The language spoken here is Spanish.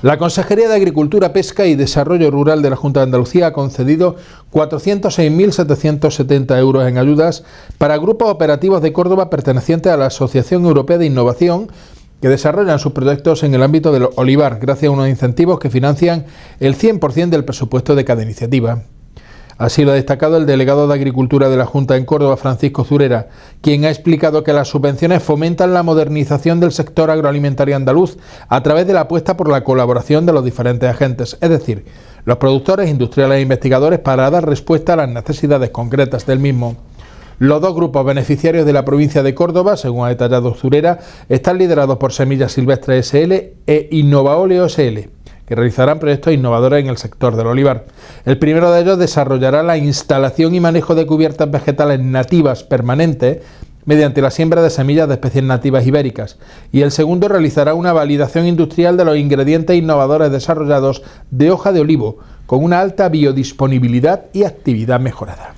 La Consejería de Agricultura, Pesca y Desarrollo Rural de la Junta de Andalucía ha concedido 406.770 euros en ayudas para grupos operativos de Córdoba pertenecientes a la Asociación Europea de Innovación que desarrollan sus proyectos en el ámbito del olivar, gracias a unos incentivos que financian el 100% del presupuesto de cada iniciativa. Así lo ha destacado el delegado de Agricultura de la Junta en Córdoba, Francisco Zurera, quien ha explicado que las subvenciones fomentan la modernización del sector agroalimentario andaluz a través de la apuesta por la colaboración de los diferentes agentes, es decir, los productores, industriales e investigadores para dar respuesta a las necesidades concretas del mismo. Los dos grupos beneficiarios de la provincia de Córdoba, según ha detallado Zurera, están liderados por Semillas Silvestre SL e Innovaoleo SL que realizarán proyectos innovadores en el sector del olivar. El primero de ellos desarrollará la instalación y manejo de cubiertas vegetales nativas permanentes mediante la siembra de semillas de especies nativas ibéricas, y el segundo realizará una validación industrial de los ingredientes innovadores desarrollados de hoja de olivo, con una alta biodisponibilidad y actividad mejorada.